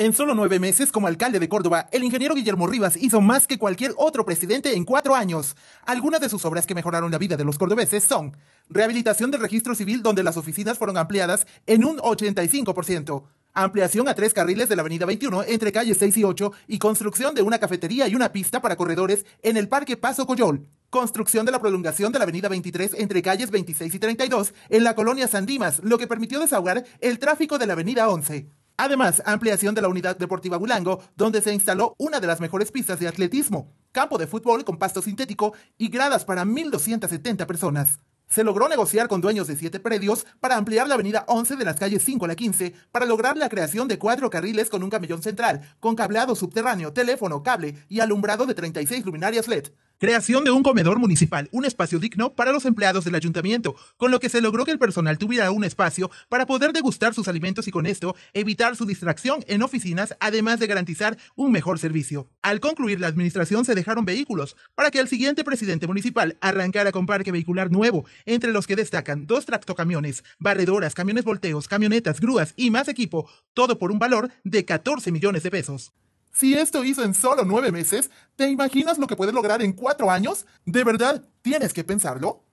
En solo nueve meses como alcalde de Córdoba, el ingeniero Guillermo Rivas hizo más que cualquier otro presidente en cuatro años. Algunas de sus obras que mejoraron la vida de los cordobeses son rehabilitación del registro civil donde las oficinas fueron ampliadas en un 85%, ampliación a tres carriles de la Avenida 21 entre calles 6 y 8 y construcción de una cafetería y una pista para corredores en el Parque Paso Coyol. Construcción de la prolongación de la avenida 23 entre calles 26 y 32 en la colonia San Dimas, lo que permitió desahogar el tráfico de la avenida 11. Además, ampliación de la unidad deportiva Bulango, donde se instaló una de las mejores pistas de atletismo, campo de fútbol con pasto sintético y gradas para 1.270 personas. Se logró negociar con dueños de siete predios para ampliar la avenida 11 de las calles 5 a la 15 para lograr la creación de cuatro carriles con un camellón central, con cableado subterráneo, teléfono, cable y alumbrado de 36 luminarias LED. Creación de un comedor municipal, un espacio digno para los empleados del ayuntamiento, con lo que se logró que el personal tuviera un espacio para poder degustar sus alimentos y con esto evitar su distracción en oficinas, además de garantizar un mejor servicio. Al concluir la administración se dejaron vehículos para que el siguiente presidente municipal arrancara con parque vehicular nuevo, entre los que destacan dos tractocamiones, barredoras, camiones volteos, camionetas, grúas y más equipo, todo por un valor de 14 millones de pesos. Si esto hizo en solo nueve meses, ¿te imaginas lo que puedes lograr en cuatro años? ¿De verdad tienes que pensarlo?